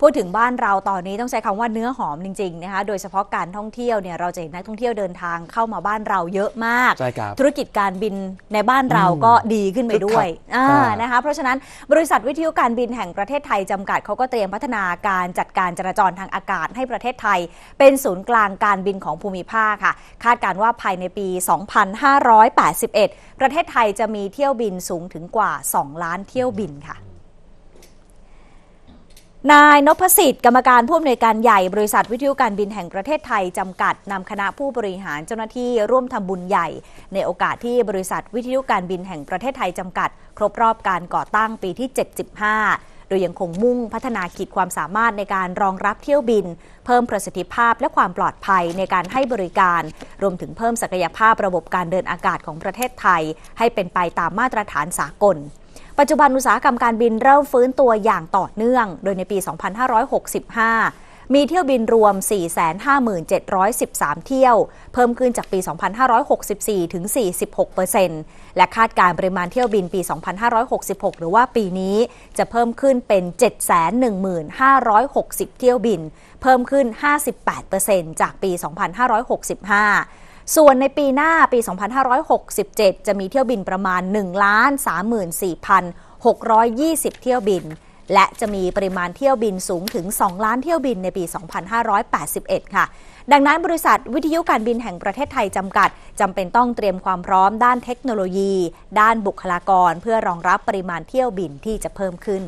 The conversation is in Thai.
พูดถึงบ้านเราตอนนี้ต้องใช้คำว่าเนื้อหอมจริงๆนะคะ โดยเฉพาะการท่องเที่ยวเนี่ยเราจะเห็นนักท่องเที่ยวเดินทางเข้ามาบ้านเราเยอะมาก ธุรกิจการบินในบ้านเราก็ดีขึ้นไปด้วยนะคะ เพราะฉะนั้นบริษัทวิทยุการบินแห่งประเทศไทยจำกัดเขาก็เตรียมพัฒนาการจัดการจราจรทางอากาศให้ประเทศไทย เป็นศูนย์กลางการบินของภูมิภาคค่ะ คาดการว่าภายในปี 2581 ประเทศไทยจะมีเที่ยวบินสูงถึงกว่า 2 ล้านเที่ยวบินค่ะนายนพสิทธิ์กรรมการผู้อำนวยการใหญ่บริษัทวิทยุการบินแห่งประเทศไทยจำกัดนำคณะผู้บริหารเจ้าหน้าที่ร่วมทำบุญใหญ่ ในโอกาสที่บริษัทวิทยุการบินแห่งประเทศไทยจำกัด ครบรอบการก่อตั้งปีที่ 75 โดยยังคงมุ่งพัฒนาขีดความสามารถในการรองรับเที่ยวบิน เพิ่มประสิทธิภาพและความปลอดภัยในการให้บริการ รวมถึงเพิ่มศักยภาพระบบการเดินอากาศของประเทศไทย ให้เป็นไปตามมาตรฐานสากลปัจจุบันอุตสาหกรรมการบินเริ่มฟื้นตัวอย่างต่อเนื่อง โดยในปี 2565 มีเที่ยวบินรวม 457,113 เที่ยว เพิ่มขึ้นจากปี 2564 ถึง 46 และคาดการปริมาณเที่ยวบินปี 2566 หรือว่าปีนี้ จะเพิ่มขึ้นเป็น 715,60 เที่ยวบิน เพิ่มขึ้น 58 จากปี 2565ส่วนในปีหน้าปี 2567 จะมีเที่ยวบินประมาณ 1 3 4 620 เที่ยวบิน และจะมีปริมาณเที่ยวบินสูงถึง 2 ล้านเที่ยวบินในปี 2581 ค่ะ ดังนั้นบริษัทวิทยุการบินแห่งประเทศไทยจำกัดจำเป็นต้องเตรียมความพร้อม ด้านเทคโนโลยี ด้านบุคลากร เพื่อรองรับปริมาณเที่ยวบินที่จะเพิ่มขึ้น